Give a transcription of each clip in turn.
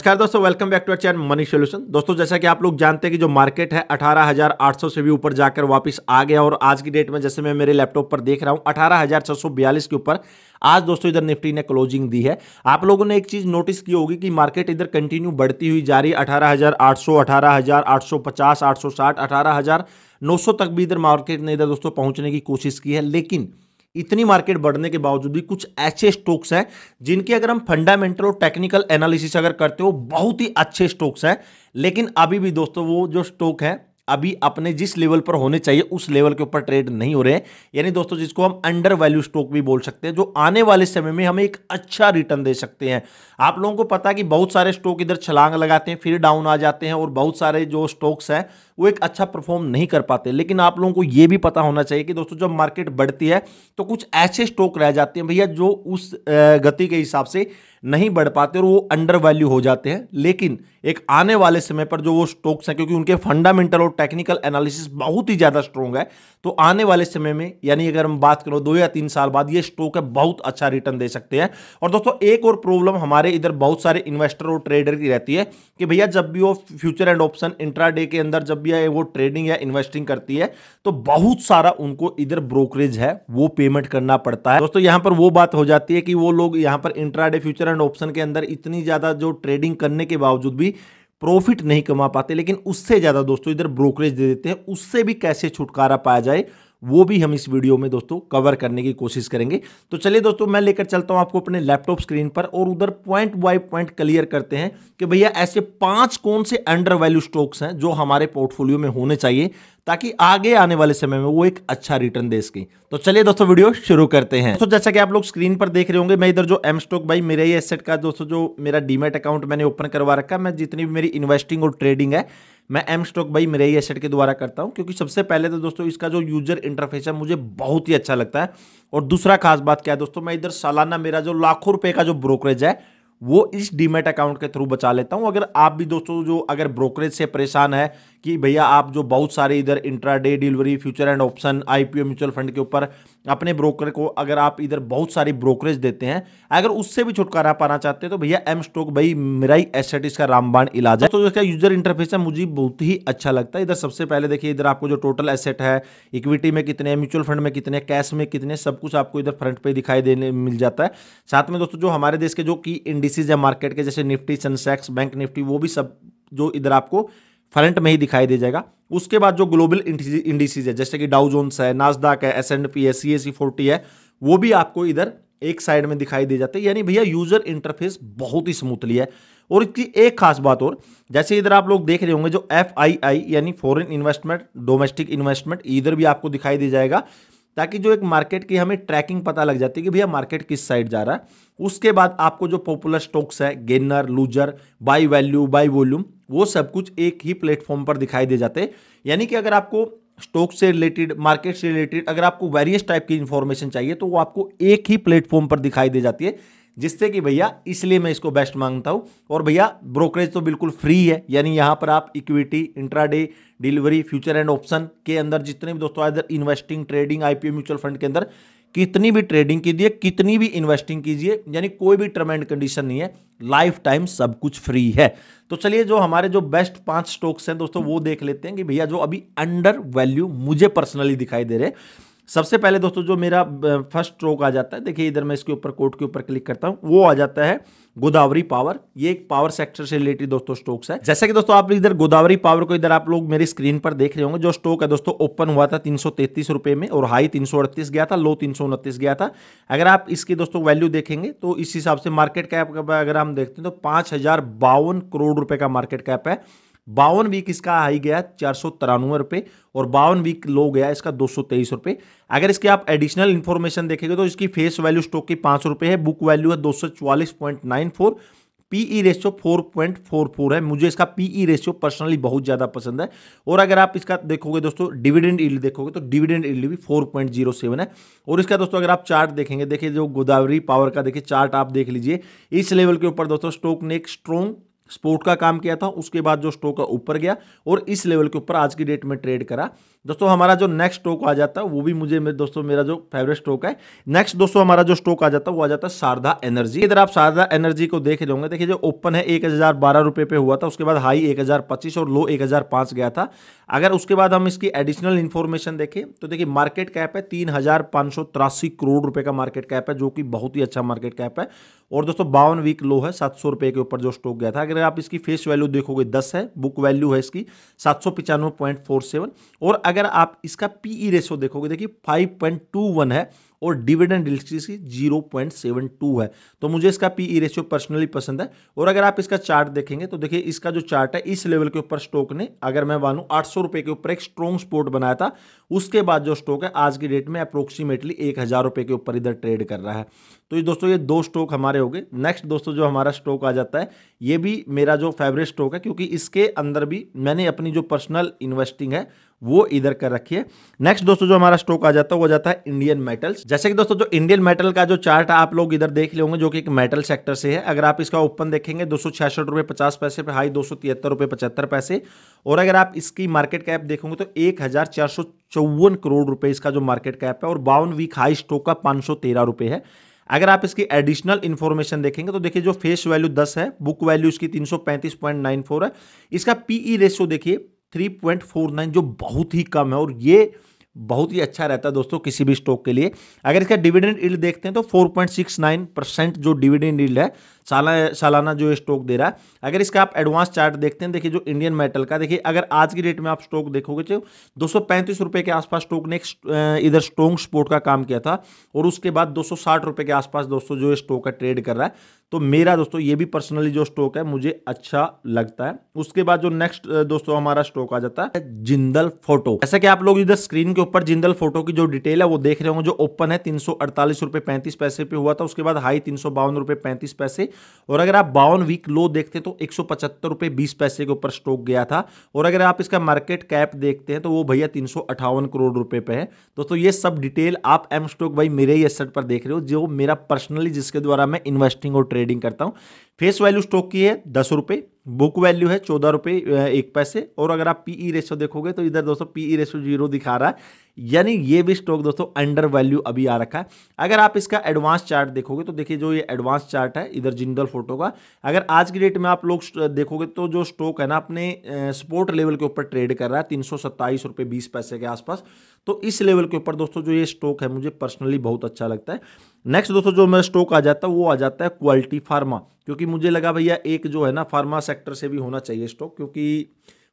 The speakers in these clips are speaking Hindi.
नमस्कार दोस्तों welcome back to chain money solution दोस्तों जैसा कि आप लोग जानते हैं कि जो मार्केट है 18,800 से भी ऊपर जाकर वापस आ गया और आज की डेट में जैसे मैं मेरे लैपटॉप पर देख रहा हूं 18,642 के ऊपर आज दोस्तों इधर निफ्टी ने क्लोजिंग दी है आप लोगों ने एक चीज नोटिस की होगी कि मार्केट इधर कंटिन्यू बढ़ती हुई जा रही अठारह हजार आठ सौ अठारह हजार आठ सौ पचास आठ सौ साठ अठारह हजार नौ सौ तक भी इधर मार्केट ने इधर दोस्तों पहुंचने की कोशिश की है लेकिन इतनी मार्केट बढ़ने के बावजूद भी कुछ ऐसे स्टॉक्स हैं जिनकी अगर हम फंडामेंटल और टेक्निकल एनालिसिस अगर करते हो बहुत ही अच्छे स्टॉक्स हैं लेकिन अभी भी दोस्तों वो जो स्टॉक है अभी अपने जिस लेवल पर होने चाहिए उस लेवल के ऊपर ट्रेड नहीं हो रहे हैं यानी दोस्तों जिसको हम अंडर वैल्यू स्टॉक भी बोल सकते हैं जो आने वाले समय में हमें एक अच्छा रिटर्न दे सकते हैं आप लोगों को पता कि बहुत सारे स्टॉक इधर छलांग लगाते हैं फिर डाउन आ जाते हैं और बहुत सारे जो स्टॉक्स हैं वो एक अच्छा परफॉर्म नहीं कर पाते लेकिन आप लोगों को ये भी पता होना चाहिए कि दोस्तों जब मार्केट बढ़ती है तो कुछ ऐसे स्टॉक रह जाते हैं भैया जो उस गति के हिसाब से नहीं बढ़ पाते और वो अंडर वैल्यू हो जाते हैं लेकिन एक आने वाले समय पर जो वो स्टॉक्स हैं क्योंकि उनके फंडामेंटल और टेक्निकल एनालिसिस बहुत ही ज़्यादा स्ट्रॉन्ग है तो आने वाले समय में यानी अगर हम बात करो दो या तीन साल बाद ये स्टॉक है बहुत अच्छा रिटर्न दे सकते हैं और दोस्तों एक और प्रॉब्लम हमारे इधर बहुत सारे इन्वेस्टर और ट्रेडर की रहती है कि भैया जब भी वो फ्यूचर एंड ऑप्शन इंट्रा के अंदर जब भी वो ट्रेडिंग या इन्वेस्टिंग करती है तो बहुत सारा उनको इधर ब्रोकरेज है वो पेमेंट करना पड़ता है दोस्तों यहां पर वो बात हो जाती है कि वो लोग यहां पर इंट्रा फ्यूचर एंड ऑप्शन के अंदर इतनी ज़्यादा जो ट्रेडिंग करने के बावजूद भी प्रॉफिट नहीं कमा पाते लेकिन उससे ज़्यादा दोस्तों इधर ब्रोकरेज दे देते हैं उससे भी कैसे छुटकारा पाया जाए वो भी हम इस वीडियो में दोस्तों कवर करने की कोशिश करेंगे तो चलिए दोस्तों मैं लेकर चलता हूं आपको अपने लैपटॉप स्क्रीन पर और उधर पॉइंट बाय पॉइंट क्लियर करते हैं कि भैया ऐसे पांच कौन से अंडर वैल्यू स्टॉक्स हैं जो हमारे पोर्टफोलियो में होने चाहिए ताकि आगे आने वाले समय में वो एक अच्छा रिटर्न दे सके तो चलिए दोस्तों वीडियो शुरू करते हैं तो जैसा कि आप लोग स्क्रीन पर देख रहे होंगे मैं इधर जो एम स्टॉक भाई मेरे ही एसेट का दोस्तों जो मेरा डीमेट अकाउंट मैंने ओपन करवा रखा मैं जितनी भी मेरी इन्वेस्टिंग और ट्रेडिंग है मैं एम स्टॉक भाई मेरे ही एसेट के द्वारा करता हूँ क्योंकि सबसे पहले तो दोस्तों इसका जो यूजर इंटरफेस है मुझे बहुत ही अच्छा लगता है और दूसरा खास बात क्या है दोस्तों मैं इधर सालाना मेरा जो लाखों रुपये का जो ब्रोकरेज है वो इस डीमेट अकाउंट के थ्रू बचा लेता हूँ अगर आप भी दोस्तों जो अगर ब्रोकरेज से परेशान है कि भैया आप जो बहुत सारे इधर intraday delivery future and option IPO mutual fund के ऊपर अपने ब्रोकर को अगर आप इधर बहुत सारी ब्रोकरेज देते हैं अगर उससे भी छुटकारा पाना चाहते हैं तो भैया एम स्टॉक भाई मेरा ही एसेट इसका रामबाण इलाज है तो इसका यूजर इंटरफेस है मुझे बहुत ही अच्छा लगता है इधर सबसे पहले देखिए इधर आपको जो टोटल एसेट है इक्विटी में कितने म्यूचुअल फंड में कितने कैश में कितने सब कुछ आपको इधर फ्रंट पे दिखाई देने मिल जाता है साथ में दोस्तों जो हमारे देश के जो की इंडिसीज है मार्केट के जैसे निफ्टी सेंसेक्स बैंक निफ्टी वो भी सब जो इधर आपको फ्रंट में ही दिखाई दे जाएगा उसके बाद जो ग्लोबल इंडिसीज है जैसे कि डाउजोन्स है नाजदाक है एस एंड पी है सी एस सी फोर्टी है वो भी आपको इधर एक साइड में दिखाई दे जाते हैं यानी भैया यूजर इंटरफेस बहुत ही स्मूथली है और इसकी एक खास बात और जैसे इधर आप लोग देख रहे होंगे जो एफ आई आई यानी फॉरेन इन्वेस्टमेंट डोमेस्टिक इन्वेस्टमेंट इधर भी आपको दिखाई दे जाएगा ताकि जो एक मार्केट की हमें ट्रैकिंग पता लग जाती है कि भैया मार्केट किस साइड जा रहा है उसके बाद आपको जो पॉपुलर स्टॉक्स है gainer loser by value by volume वो सब कुछ एक ही प्लेटफॉर्म पर दिखाई दे जाते हैं यानी कि अगर आपको स्टॉक से रिलेटेड मार्केट से रिलेटेड अगर आपको वेरियस टाइप की इन्फॉर्मेशन चाहिए तो वो आपको एक ही प्लेटफॉर्म पर दिखाई दे जाती है जिससे कि भैया इसलिए मैं इसको बेस्ट मांगता हूँ और भैया ब्रोकरेज तो बिल्कुल फ्री है यानी यहाँ पर आप equity intraday delivery future and option के अंदर जितने भी दोस्तों इधर इन्वेस्टिंग ट्रेडिंग आई म्यूचुअल फंड के अंदर कितनी भी ट्रेडिंग कीजिए कितनी भी इन्वेस्टिंग कीजिए यानी कोई भी टर्म एंड कंडीशन नहीं है लाइफ टाइम सब कुछ फ्री है तो चलिए जो हमारे जो बेस्ट पांच स्टॉक्स हैं दोस्तों वो देख लेते हैं कि भैया जो अभी अंडर वैल्यू मुझे पर्सनली दिखाई दे रहे हैं सबसे पहले दोस्तों जो मेरा फर्स्ट स्ट्रोक आ जाता है देखिए इधर मैं इसके ऊपर कोट के ऊपर क्लिक करता हूँ वो आ जाता है गोदावरी पावर ये एक पावर सेक्टर से रिलेटेड दोस्तों स्टोक्स है जैसे कि दोस्तों आप इधर गोदावरी पावर को इधर आप लोग मेरी स्क्रीन पर देख रहे होंगे जो स्टॉक है दोस्तों ओपन हुआ था तीन रुपए में और हाई तीन गया था लो तीन गया था अगर आप इसकी दोस्तों वैल्यू देखेंगे तो इस हिसाब से मार्केट कैप अगर हम देखते हैं तो पांच करोड़ रुपए का मार्केट कैप है बावन वीक इसका हाई गया चार सौ तिरानवे रुपये और बावन वीक लो गया इसका दो सौ तेईस रुपये अगर इसके आप एडिशनल इन्फॉर्मेशन देखेंगे तो इसकी फेस वैल्यू स्टॉक की पाँच रुपए है बुक वैल्यू है दो सौ चौवालीस point nine four PE ratio four point four four है मुझे इसका पीई रेशियो पर्सनली बहुत ज़्यादा पसंद है और अगर आप इसका देखोगे दोस्तों डिविडेंड इल्ड देखोगे तो डिविडेंड इल्ड भी फोर पॉइंट जीरो सेवन है और इसका दोस्तों अगर आप चार्ट देखेंगे देखिए जो गोदावरी पावर का देखिए चार्ट आप देख लीजिए इस लेवल के ऊपर दोस्तों स्टॉक ने एक स्ट्रॉन्ग स्पोर्ट का काम किया था उसके बाद जो स्टॉक है ऊपर गया और इस लेवल के ऊपर आज की डेट में ट्रेड करा दोस्तों हमारा जो नेक्स्ट स्टॉक आ जाता है वो भी मुझे मेरे दोस्तों मेरा जो फेवरेट स्टॉक है नेक्स्ट दोस्तों हमारा जो स्टॉक आ जाता है वो आ जाता है शारदा एनर्जी इधर आप शारदा एनर्जी को देख लोगे देखिए जो ओपन है एक हजार बारह रुपये पे हुआ था उसके बाद हाई एक हजार पच्चीस और लो एक हजार गया था अगर उसके बाद हम इसकी एडिशनल इन्फॉर्मेशन देखें तो देखिए मार्केट कैप है तीन हजार सौ तिरासी करोड़ रुपए का मार्केट कैप है जो कि बहुत ही अच्छा मार्केट कैप है और दोस्तों बावन वीक लो है सात सौ के ऊपर जो स्टॉक गया था अगर अगर आप इसकी फेस वैल्यू देखोगे दस है बुक वैल्यू है इसकी सात सौ पिचानवे पॉइंट फोर सेवन और अगर आप इसका पीई रेशो e देखोगे देखिए फाइव पॉइंट टू वन है और dividend yield zero point seven two है तो मुझे इसका पी ई रेशियो पर्सनली पसंद है और अगर आप इसका चार्ट देखेंगे तो देखिए इसका जो चार्ट है इस लेवल के ऊपर स्टॉक ने अगर मैं मानूँ आठ सौ रुपये के ऊपर एक स्ट्रॉन्ग स्पोर्ट बनाया था उसके बाद जो स्टॉक है आज की डेट में अप्रोक्सीमेटली एक हज़ार रुपये के ऊपर इधर ट्रेड कर रहा है तो ये दोस्तों ये दो स्टॉक हमारे हो गए नेक्स्ट दोस्तों जो हमारा स्टॉक आ जाता है ये भी मेरा जो फेवरेट स्टॉक है क्योंकि इसके अंदर भी मैंने अपनी जो पर्सनल इन्वेस्टिंग है वो इधर कर रखिए नेक्स्ट दोस्तों जो हमारा स्टॉक आ जाता है वो जाता है इंडियन मेटल्स जैसे कि दोस्तों जो इंडियन मेटल का जो चार्ट आप लोग इधर देख लेंगे जो कि एक मेटल सेक्टर से है अगर आप इसका ओपन देखेंगे दो सौ छियासठ रुपये पचास पैसे पे हाई दो सौ तिहत्तर रुपये पचहत्तर पैसे और अगर आप इसकी मार्केट कैप देखोगे तो एक हजार चार सौ चौवन करोड़ रुपए इसका जो मार्केट कैप है और बावन वीक हाई स्टॉक का पाँच सौ तेरह रुपये है अगर आप इसकी एडिशनल इन्फॉर्मेशन देखेंगे तो देखिए जो फेस वैल्यू 10 है बुक वैल्यू इसकी 335.94 है इसका पीई रेशियो e देखिए थ्री पॉइंट फोर नाइन जो बहुत ही कम है और ये बहुत ही अच्छा रहता है दोस्तों किसी भी स्टॉक के लिए अगर इसका डिविडेंड इल्ड देखते हैं तो 4.69 परसेंट जो डिविडेंड इल्ड है सालाना सालाना जो स्टॉक दे रहा है अगर इसका आप एडवांस चार्ट देखते हैं देखिए जो इंडियन मेटल का देखिए अगर आज की डेट में आप स्टॉक देखोगे तो दो रुपए के आसपास स्टॉक ने इधर स्ट्रॉन्ग स्पोर्ट का काम किया था और उसके बाद दो रुपए के आसपास दोस्तों जो स्टॉक का ट्रेड कर रहा है तो मेरा दोस्तों ये भी पर्सनली जो स्टॉक है मुझे अच्छा लगता है उसके बाद जो नेक्स्ट दोस्तों हमारा स्टॉक आ जाता है जिंदल फोटो जैसा कि आप लोग इधर स्क्रीन के ऊपर जिंदल फोटो की जो डिटेल है वो देख रहे होंगे जो ओपन है तीन सौ पैसे पे हुआ था उसके बाद हाई तीन सौ पैंतीस पैसे और अगर आप बावन वीक लो देखते तो एक सौ बीस पैसे के ऊपर स्टॉक गया था और अगर आप इसका मार्केट कैप देखते हैं तो वो भैया तीन करोड़ रुपए पे है दोस्तों ये सब डिटेल आप एम स्टॉक भाई मेरे ही एसेट पर देख रहे हो जो मेरा पर्सनली जिसके द्वारा मैं इन्वेस्टिंग और ट्रेडिंग करता हूँ फेस वैल्यू स्टॉक की है दस रुपये बुक वैल्यू है चौदह रुपये एक पैसे और अगर आप पीई रेशो e देखोगे तो इधर दोस्तों पीई रेशो जीरो दिखा रहा है यानी ये भी स्टॉक दोस्तों अंडर वैल्यू अभी आ रखा है अगर आप इसका एडवांस चार्ट देखोगे तो देखिए जो ये एडवांस चार्ट है इधर जिंदल फोटो का अगर आज की डेट में आप लोग देखोगे तो जो स्टॉक है ना अपने सपोर्ट लेवल के ऊपर ट्रेड कर रहा है तीन सौ पैसे के आसपास तो इस लेवल के ऊपर दोस्तों जो ये स्टॉक है मुझे पर्सनली बहुत अच्छा लगता है नेक्स्ट दोस्तों जो मेरा स्टॉक आ जाता है वो आ जाता है क्वालिटी फार्मा क्योंकि मुझे लगा भैया एक जो है ना फार्मा सेक्टर से भी होना चाहिए स्टॉक क्योंकि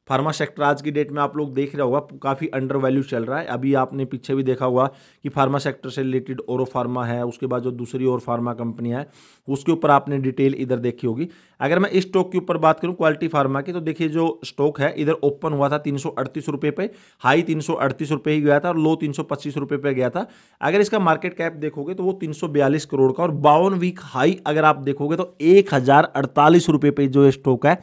फार्मा सेक्टर आज की डेट में आप लोग देख रहे होगा काफ़ी अंडर वैल्यू चल रहा है अभी आपने पीछे भी देखा होगा कि फार्मा सेक्टर से रिलेटेड ओरो फार्मा है उसके बाद जो दूसरी और फार्मा कंपनी है उसके ऊपर आपने डिटेल इधर देखी होगी अगर मैं इस स्टॉक के ऊपर बात करूँ क्वालिटी फार्मा की तो देखिए जो स्टॉक है इधर ओपन हुआ था तीन सौ पे हाई तीन सौ ही गया था और लो तीन सौ पे गया था अगर इसका मार्केट कैप देखोगे तो वो तीन करोड़ का और बावन वीक हाई अगर आप देखोगे तो एक पे जो स्टॉक है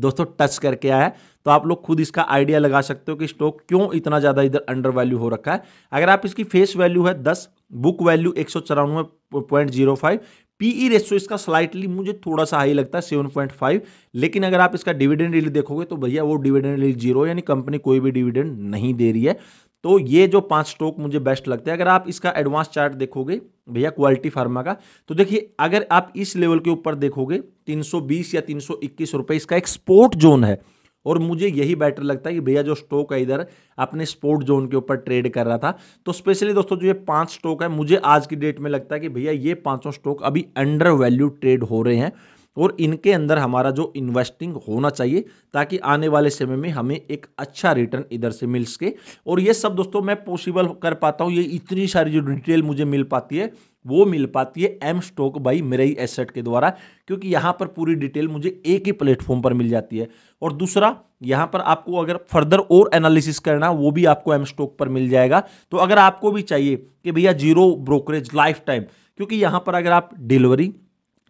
दोस्तों टच करके आया है तो आप लोग खुद इसका आइडिया लगा सकते हो कि स्टॉक क्यों इतना ज़्यादा इधर अंडर वैल्यू हो रखा है अगर आप इसकी फेस वैल्यू है दस बुक वैल्यू एक सौ चौरानवे point zero five PE ratio इसका स्लाइटली मुझे थोड़ा सा हाई लगता है सेवन पॉइंट फाइव लेकिन अगर आप इसका डिविडेंड रिल देखोगे तो भैया वो डिविडेंड रिल जीरो यानी कंपनी कोई भी डिविडेंड नहीं दे रही है तो ये जो पांच स्टॉक मुझे बेस्ट लगते हैं अगर आप इसका एडवांस चार्ट देखोगे भैया क्वालिटी फार्मा का तो देखिए अगर आप इस लेवल के ऊपर देखोगे 320 या 321 रुपए इसका एक स्पोर्ट जोन है और मुझे यही बेटर लगता है कि भैया जो स्टॉक है इधर अपने स्पोर्ट जोन के ऊपर ट्रेड कर रहा था तो स्पेशली दोस्तों जो ये पांच स्टॉक है मुझे आज की डेट में लगता है कि भैया ये पांचों स्टॉक अभी अंडर वैल्यू ट्रेड हो रहे हैं और इनके अंदर हमारा जो इन्वेस्टिंग होना चाहिए ताकि आने वाले समय में हमें एक अच्छा रिटर्न इधर से मिल सके और ये सब दोस्तों मैं पॉसिबल कर पाता हूँ ये इतनी सारी जो डिटेल मुझे मिल पाती है वो मिल पाती है M stock by Mirae asset के द्वारा क्योंकि यहाँ पर पूरी डिटेल मुझे एक ही प्लेटफॉर्म पर मिल जाती है और दूसरा यहाँ पर आपको अगर फर्दर और एनालिसिस करना वो भी आपको एम स्टॉक पर मिल जाएगा तो अगर आपको भी चाहिए कि भैया जीरो ब्रोकरेज लाइफ टाइम क्योंकि यहाँ पर अगर आप delivery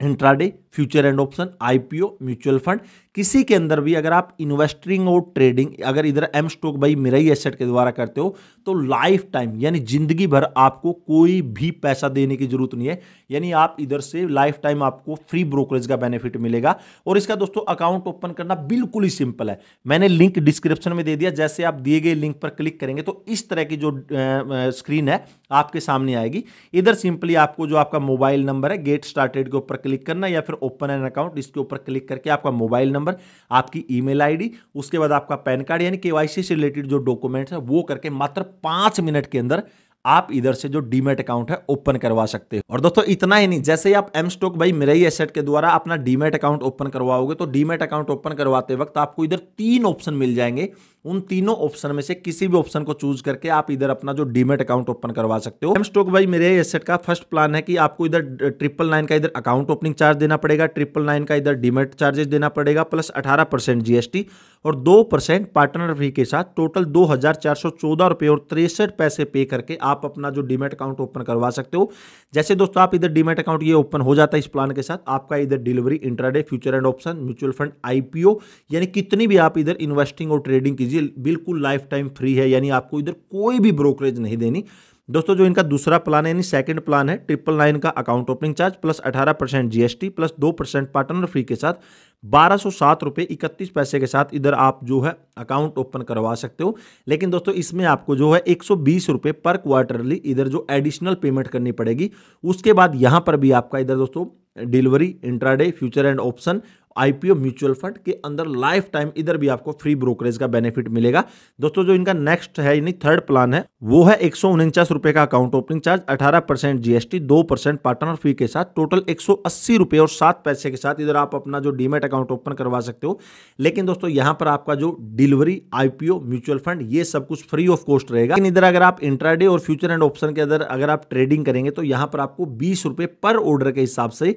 intraday future and option IPO mutual fund किसी के अंदर भी अगर आप इन्वेस्टिंग और ट्रेडिंग अगर इधर M stock by Mirae asset के द्वारा करते हो तो लाइफ टाइम यानी जिंदगी भर आपको कोई भी पैसा देने की जरूरत नहीं है यानी आप इधर से लाइफ टाइम आपको फ्री ब्रोकरेज का बेनिफिट मिलेगा और इसका दोस्तों अकाउंट ओपन करना बिल्कुल ही सिंपल है मैंने लिंक डिस्क्रिप्शन में दे दिया जैसे आप दिए गए लिंक पर क्लिक करेंगे तो इस तरह की जो स्क्रीन है आपके सामने आएगी इधर सिंपली आपको जो आपका मोबाइल नंबर है गेट स्टार्टेड के ऊपर क्लिक करना या फिर ओपन एन अकाउंट इसके ऊपर क्लिक करके आपका मोबाइल नंबर नंबर आपकी ईमेल आईडी उसके बाद आपका पैन कार्ड यानी केवाईसी से रिलेटेड जो डॉक्यूमेंट्स है वो करके मात्र पाँच मिनट के अंदर आप इधर से जो डीमेट अकाउंट है ओपन करवा सकते हो और दोस्तों इतना ही नहीं जैसे ही आप एम स्टॉक भाई मेरे ही एसेट के द्वारा अपना डीमेट अकाउंट ओपन करवाओगे तो डीमेट अकाउंट ओपन करवाते वक्त आपको इधर तीन ऑप्शन मिल जाएंगे उन तीनों ऑप्शन में से किसी भी ऑप्शन को चूज करके आप इधर अपना जो डीमेट अकाउंट ओपन करवा सकते हो एम स्टॉक भाई मेरे एसेट का फर्स्ट प्लान है कि आपको इधर ट्रिपल नाइन का इधर अकाउंट ओपनिंग चार्ज देना पड़ेगा ट्रिपल नाइन का इधर डीमेट चार्जेस देना पड़ेगा प्लस अठारह परसेंट जीएसटी और दो परसेंट पार्टनर फी के साथ टोटल दो हजार और तिरसठ पैसे पे करके आप आप अपना जो डीमेट अकाउंट ओपन करवा सकते हो जैसे दोस्तों आप इधर डीमेट अकाउंट ये ओपन हो जाता है इस प्लान के साथ आपका इधर delivery intraday future and option mutual fund IPO यानी कितनी भी आप इधर इन्वेस्टिंग और ट्रेडिंग कीजिए बिल्कुल लाइफ टाइम फ्री है यानी आपको इधर कोई भी ब्रोकरेज नहीं देनी दोस्तों जो इनका दूसरा प्लान है यानी सेकंड प्लान है ट्रिपल नाइन का अकाउंट ओपनिंग चार्ज प्लस अठारह परसेंट जीएसटी प्लस दो परसेंट पार्टनर फ्री के साथ बारह सौ सात रुपये इकतीस पैसे के साथ इधर आप जो है अकाउंट ओपन करवा सकते हो लेकिन दोस्तों इसमें आपको जो है एक सौ बीस रुपये पर क्वार्टरली इधर जो एडिशनल पेमेंट करनी पड़ेगी उसके बाद यहाँ पर भी आपका इधर दोस्तों delivery intraday future and option IPO mutual fund के अंदर लाइफ टाइम इधर भी आपको फ्री ब्रोकरेज का बेनिफिट मिलेगा दोस्तों जो इनका नेक्स्ट है यानी थर्ड प्लान है वो है एक रुपए का account opening charge 18 percent GST दो परसेंट पार्टनर फी के साथ टोटल एक रुपए और सात पैसे के साथ इधर आप अपना जो डीमेट अकाउंट ओपन करवा सकते हो लेकिन दोस्तों यहां पर आपका जो डिलीवरी आईपीओ म्यूचुअल फंड ये सब कुछ फ्री ऑफ कॉस्ट रहेगा लेकिन इधर अगर आप इंट्राडे और फ्यूचर एंड ऑप्शन के अंदर अगर आप ट्रेडिंग करेंगे तो यहां पर आपको बीस पर ऑर्डर के हिसाब से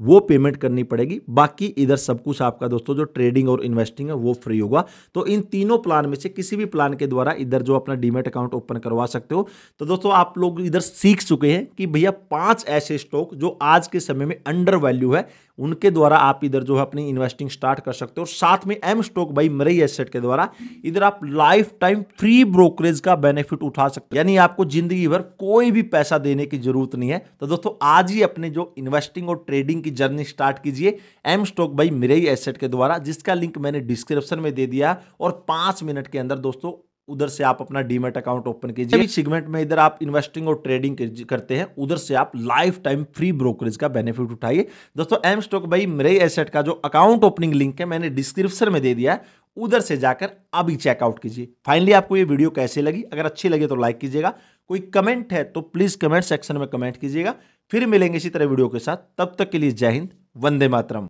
वो पेमेंट करनी पड़ेगी बाकी इधर सब कुछ आपका दोस्तों जो ट्रेडिंग और इन्वेस्टिंग है वो फ्री होगा तो इन तीनों प्लान में से किसी भी प्लान के द्वारा इधर जो अपना डीमेट अकाउंट ओपन करवा सकते हो तो दोस्तों आप लोग इधर सीख चुके हैं कि भैया पांच ऐसे स्टॉक जो आज के समय में अंडर वैल्यू है उनके द्वारा आप इधर जो है अपनी इन्वेस्टिंग स्टार्ट कर सकते हो और साथ में M stock by Mirae asset के द्वारा इधर आप लाइफ टाइम फ्री ब्रोकरेज का बेनिफिट उठा सकते हो यानी आपको जिंदगी भर कोई भी पैसा देने की जरूरत नहीं है तो दोस्तों आज ही अपने जो इन्वेस्टिंग और ट्रेडिंग ट्रेडिंग की जर्नी स्टार्ट कीजिए M stock by Mirae asset के द्वारा जिसका लिंक मैंने डिस्क्रिप्शन में दे दिया और पांच मिनट के अंदर दोस्तों उधर से आप अपना डीमेट अकाउंट ओपन कीजिए सेगमेंट में इधर आप इन्वेस्टिंग और ट्रेडिंग करते हैं उधर से आप लाइफ टाइम फ्री ब्रोकरेज का बेनिफिट उठाइए दोस्तों M stock by Mirae asset का जो अकाउंट ओपनिंग लिंक है मैंने डिस्क्रिप्शन में दे दिया है उधर से जाकर अभी चेकआउट कीजिए फाइनली आपको ये वीडियो कैसे लगी अगर अच्छी लगी तो लाइक कीजिएगा कोई कमेंट है तो प्लीज कमेंट सेक्शन में कमेंट कीजिएगा फिर मिलेंगे इसी तरह वीडियो के साथ तब तक के लिए जय हिंद वंदे मातरम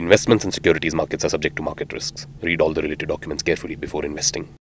investments and securities markets are subject to market risk read all the related documents carefully before investing